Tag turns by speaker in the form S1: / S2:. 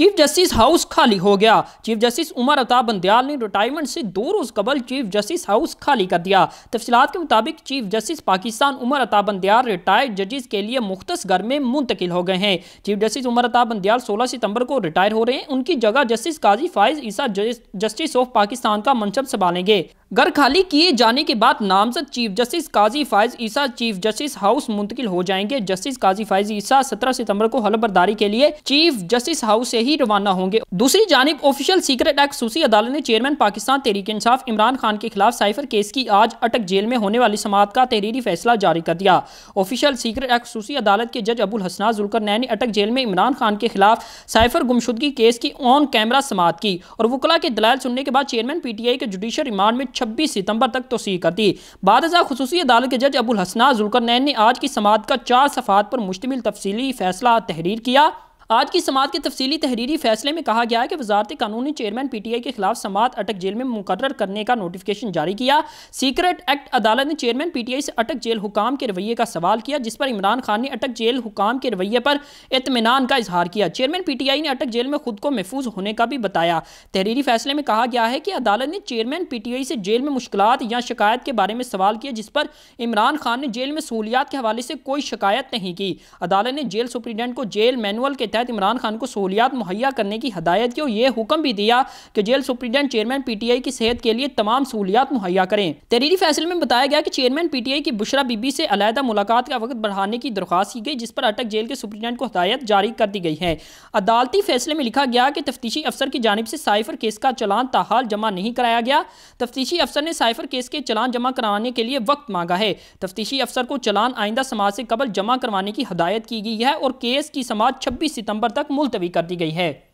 S1: chief justice house खाली हो गया चीफ जस्टिस उमर अताब बंदयाल ने रिटायरमेंट से दो रोज़ कबल चीफ जस्टिस हाउस खाली कर दिया तफसीत के मुताबिक chief justice Pakistan Umar अताब Bandial retired जजेस के लिए मुख्तस घर में मुंतकिल हो गए हैं चीफ जस्टिस उमर अताब बंदयाल सोलह सितंबर को रिटायर हो रहे हैं उनकी जगह justice Qazi Faez Isa justice of Pakistan का मनसब संभालेंगे घर खाली किए जाने के बाद नामजद chief justice Qazi Faez Isa chief justice house मुंतकिल हो जाएंगे जस्टिस काजी फायज ईसा 17 सितंबर को हलफबरदारी के लिए चीफ जस्टिस हाउस से ही रवाना होंगे दूसरी जानब ऑफिशियल सीक्रेट एक्ट सूसी अदालत ने चेयरमैन पाकिस्तान तहरीक इंसाफ इमरान खान के खिलाफ साइफर केस की आज अटक जेल में होने वाली समात का तहरीरी फैसला जारी कर दिया ऑफिशियल सीक्रेट एक्ट सूसी अदालत के जज अबुल हसना जुलकर ने अटक जेल में इमरान खान के खिलाफ साइफर गुमशुदगी केस की ऑन कैमरा समात की और वकला के दलाल सुनने के बाद चेयरमैन पीटीआई के जुडिशियल रिमांड में छब्बीस सितंबर तक तोसी कर दी बाद खसूस अदालत के जज अबुल हसना जुलकर नैन ने आज की समात का चार सफात पर मुश्तमिल तफसली फैसला तहरीर किया आज की समात के तफसीली तहरीरी फैसले में कहा गया है कि वजारत कानून ने चेयरमैन पी टी आई के खिलाफ समात अटक जेल में मुकर करने का नोटिफिकेशन जारी किया सीक्रेट एक्ट अदालत ने चेयरमैन पी टी आई से अटक जेल हुकाम के रवैये का सवाल किया जिस पर इमरान खान ने अटक जेल हुकाम के रवैये पर इतमान का इजहार किया चेयरमैन पी टी आई ने अटक जेल में खुद को महफूज होने का भी बताया तहरीरी फैसले में कहा गया है कि अदालत ने चेयरमैन पी टी आई से जेल में मुश्किल या शिकायत के बारे में सवाल किया जिस पर इमरान खान ने जेल में सहूलियात के हवाले से कोई शिकायत नहीं की अदालत ने जेल सुप्रिंटेंडेंट को जेल मैनुअल के तहत तहत इमरान खान को सहूलियात मुहैया करने की हदायत की और ये हुक्म भी दिया कि जेल सुप्रीडेंट चेयरमैन पीटीआई की सेहत के लिए तमाम सहूलियात मुहैया करें तहरीरी फैसले में बताया गया कि चेयरमैन पीटीआई की बुशरा बीबी से अलहदा मुलाकात का वक्त बढ़ाने की दरख्वास्त की गई जिस पर अटक जेल के सुप्रीडेंट को हदायत जारी कर दी गई है अदालती फैसले में लिखा गया कि तफ्तीशी अफसर की जानब से साइफर केस का चलान ताहाल जमा नहीं कराया गया तफ्तीशी अफसर ने साइफर केस के चलान जमा कराने के लिए वक्त मांगा है तफ्तीशी अफसर को चलान आइंदा समाज से कबल जमा करवाने की हदायत की गई है और केस की समाज छब्बीस सितम्बर सितंबर तक मुलतवी कर दी गई है